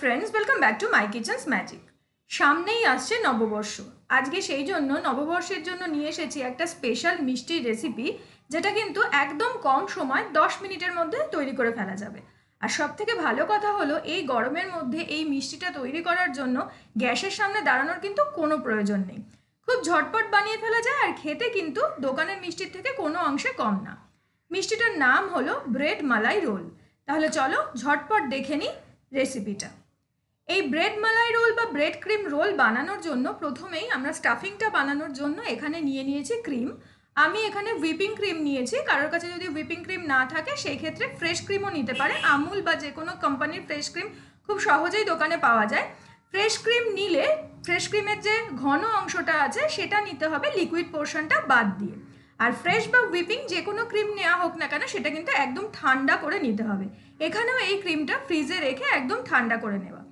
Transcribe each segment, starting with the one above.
friends welcome back to my kitchens magic সামনেই আসছে নববর্ষ আজকে সেই জন্য নববর্ষের জন্য নিয়ে এসেছি একটা স্পেশাল মিষ্টির রেসিপি যেটা কিন্তু একদম কম সময় দশ মিনিটের মধ্যে তৈরি করে ফেলা যাবে আর সব থেকে ভালো কথা হলো এই গরমের মধ্যে এই মিষ্টিটা তৈরি করার জন্য গ্যাসের সামনে দাঁড়ানোর কিন্তু কোনো প্রয়োজন নেই খুব ঝটপট বানিয়ে ফেলা যায় আর খেতে কিন্তু দোকানের মিষ্টির থেকে কোনো অংশে কম না মিষ্টিটার নাম হলো ব্রেড মালাই রোল তাহলে চলো ঝটপট দেখে নিই রেসিপিটা এই ব্রেড মালাই রোল বা ব্রেড ক্রিম রোল বানানোর জন্য প্রথমেই আমরা স্টাফিংটা বানানোর জন্য এখানে নিয়ে নিয়েছি ক্রিম আমি এখানে হুইপিং ক্রিম নিয়েছি কারোর কাছে যদি হুইপিং ক্রিম না থাকে সেই ক্ষেত্রে ফ্রেশ ক্রিমও নিতে পারে আমুল বা যে কোনো কোম্পানির ফ্রেশ ক্রিম খুব সহজেই দোকানে পাওয়া যায় ফ্রেশ ক্রিম নিলে ফ্রেশ ক্রিমের যে ঘন অংশটা আছে সেটা নিতে হবে লিকুইড পোর্শনটা বাদ দিয়ে আর ফ্রেশ বা হুইপিং যে কোনো ক্রিম নেওয়া হোক না কেন সেটা কিন্তু একদম ঠান্ডা করে নিতে হবে এখানেও এই ক্রিমটা ফ্রিজে রেখে একদম ঠান্ডা করে নেওয়া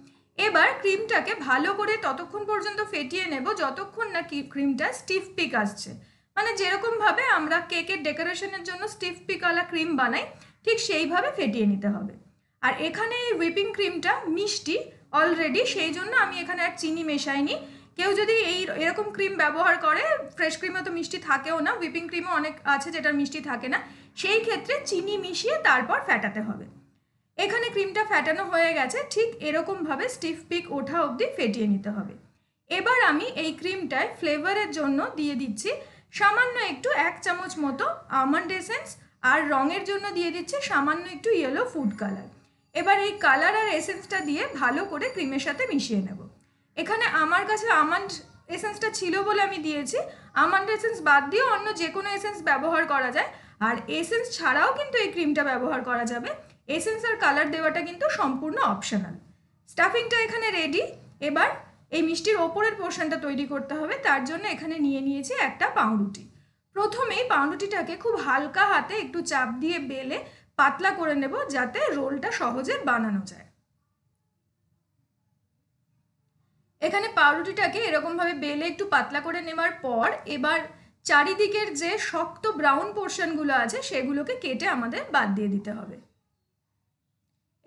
এবার ক্রিমটাকে ভালো করে ততক্ষণ পর্যন্ত ফেটিয়ে নেব যতক্ষণ না কি ক্রিমটা স্টিফ পিক আসছে মানে যেরকমভাবে আমরা কেকের ডেকোরেশনের জন্য স্টিফ পিকওয়ালা ক্রিম বানাই ঠিক সেইভাবে ফেটিয়ে নিতে হবে আর এখানে এই হুইপিং ক্রিমটা মিষ্টি অলরেডি সেই জন্য আমি এখানে আর চিনি মেশাইনি কেউ যদি এই এরকম ক্রিম ব্যবহার করে ফ্রেশ ক্রিমে তো মিষ্টি থাকেও না হুইপিং ক্রিমও অনেক আছে যেটার মিষ্টি থাকে না সেই ক্ষেত্রে চিনি মিশিয়ে তারপর ফেটাতে হবে এখানে ক্রিমটা ফ্যাটানো হয়ে গেছে ঠিক এরকমভাবে স্টিফ পিক ওঠা অবধি ফেটিয়ে নিতে হবে এবার আমি এই ক্রিমটায় ফ্লেভারের জন্য দিয়ে দিচ্ছি সামান্য একটু এক চামচ মতো আমন্ড এসেন্স আর রঙের জন্য দিয়ে দিচ্ছি সামান্য একটু ইয়েলো ফুড কালার এবার এই কালার আর এসেন্সটা দিয়ে ভালো করে ক্রিমের সাথে মিশিয়ে নেব এখানে আমার কাছে আমন্ড এসেন্সটা ছিল বলে আমি দিয়েছি আমন্ড এসেন্স বাদ দিয়ে অন্য যে কোনো এসেন্স ব্যবহার করা যায় আর এসেন্স ছাড়াও কিন্তু এই ক্রিমটা ব্যবহার করা যাবে এসেন্স আর কালার দেওয়াটা কিন্তু সম্পূর্ণ অপশনাল স্টাফিংটা এখানে রেডি এবার এই মিষ্টির ওপরের পোর্শনটা তৈরি করতে হবে তার জন্য এখানে নিয়ে নিয়েছি একটা পাউরুটি প্রথমেই পাউরুটিটাকে খুব হালকা হাতে একটু চাপ দিয়ে বেলে পাতলা করে নেব যাতে রোলটা সহজে বানানো যায় এখানে পাউরুটিটাকে এরকমভাবে বেলে একটু পাতলা করে নেওয়ার পর এবার চারিদিকের যে শক্ত ব্রাউন পোর্শনগুলো আছে সেগুলোকে কেটে আমাদের বাদ দিয়ে দিতে হবে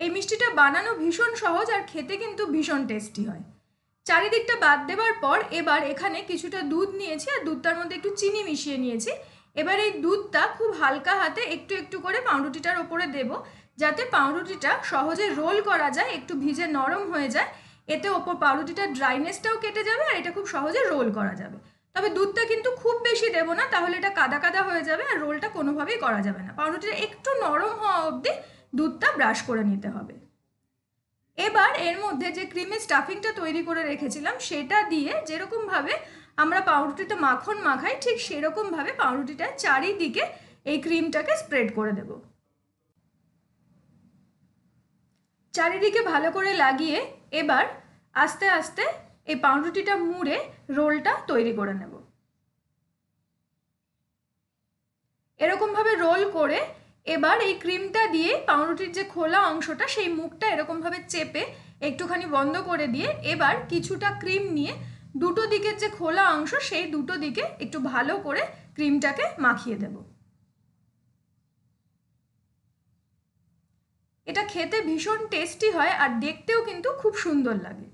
এই মিষ্টিটা বানানো ভীষণ সহজ আর খেতে কিন্তু ভীষণ টেস্টি হয় চারিদিকটা বাদ দেওয়ার পর এবার এখানে কিছুটা দুধ নিয়েছি আর দুধটার মধ্যে একটু চিনি মিশিয়ে নিয়েছি এবার এই দুধটা খুব হালকা হাতে একটু একটু করে পাউরুটিটার ওপরে দেব যাতে পাউরুটিটা সহজে রোল করা যায় একটু ভিজে নরম হয়ে যায় এতে ওপর পাউরুটিটার ড্রাইনেসটাও কেটে যাবে আর এটা খুব সহজে রোল করা যাবে তবে দুধটা কিন্তু খুব বেশি দেব না তাহলে এটা কাদা কাদা হয়ে যাবে আর রোলটা কোনোভাবেই করা যাবে না পাউরুটিটা একটু নরম হওয়া অবধি দুধটা ব্রাশ করে নিতে হবে এবার এর মধ্যে যে ক্রিমের স্টাফিংটা তৈরি করে রেখেছিলাম সেটা দিয়ে যেরকমভাবে আমরা পাউরুটিতে মাখন মাখাই ঠিক সেরকমভাবে পাউরুটিটা চারিদিকে এই ক্রিমটাকে স্প্রেড করে দেব চারিদিকে ভালো করে লাগিয়ে এবার আস্তে আস্তে এই পাউরুটিটা মুড়ে রোলটা তৈরি করে নেব এরকমভাবে রোল করে এবার এই ক্রিমটা দিয়ে পাউরুটির যে খোলা অংশটা সেই মুখটা এরকমভাবে চেপে একটুখানি বন্ধ করে দিয়ে এবার কিছুটা ক্রিম নিয়ে দুটো দিকের যে খোলা অংশ সেই দুটো দিকে একটু ভালো করে ক্রিমটাকে মাখিয়ে দেব এটা খেতে ভীষণ টেস্টি হয় আর দেখতেও কিন্তু খুব সুন্দর লাগে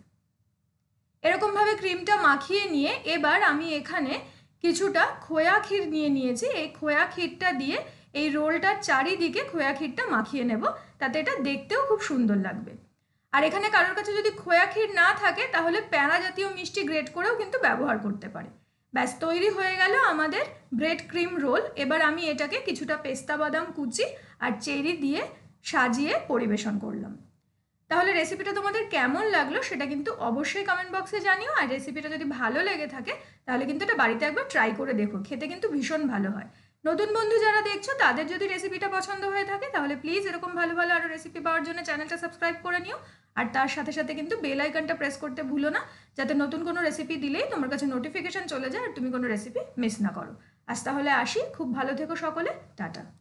এরকমভাবে ক্রিমটা মাখিয়ে নিয়ে এবার আমি এখানে কিছুটা খোয়া ক্ষীর নিয়ে নিয়েছি এই খোয়া ক্ষীরটা দিয়ে এই রোলটার চারিদিকে খোয়া ক্ষীরটা মাখিয়ে নেব তাতে এটা দেখতেও খুব সুন্দর লাগবে আর এখানে কারোর কাছে যদি খোয়া ক্ষীর না থাকে তাহলে প্যাঁড়া জাতীয় মিষ্টি গ্রেট করেও কিন্তু ব্যবহার করতে পারে ব্যাস তৈরি হয়ে গেল আমাদের ব্রেড ক্রিম রোল এবার আমি এটাকে কিছুটা পেস্তা বাদাম কুচি আর চেরি দিয়ে সাজিয়ে পরিবেশন করলাম তাহলে রেসিপিটা তোমাদের কেমন লাগলো সেটা কিন্তু অবশ্যই কমেন্ট বক্সে জানিও আর রেসিপিটা যদি ভালো লেগে থাকে তাহলে কিন্তু এটা বাড়িতে একবার ট্রাই করে দেখো খেতে কিন্তু ভীষণ ভালো হয় নতুন বন্ধু যারা দেখছো তাদের যদি রেসিপিটা পছন্দ হয়ে থাকে তাহলে প্লিজ এরকম ভালো ভালো আরও রেসিপি পাওয়ার জন্য চ্যানেলটা সাবস্ক্রাইব করে নিও আর তার সাথে সাথে কিন্তু বেল আইকনটা প্রেস করতে ভুলো না যাতে নতুন কোনো রেসিপি দিলেই তোমার কাছে নোটিফিকেশান চলে যায় আর তুমি কোনো রেসিপি মিস না করো আজ তাহলে আসি খুব ভালো থেকো সকলে টাটা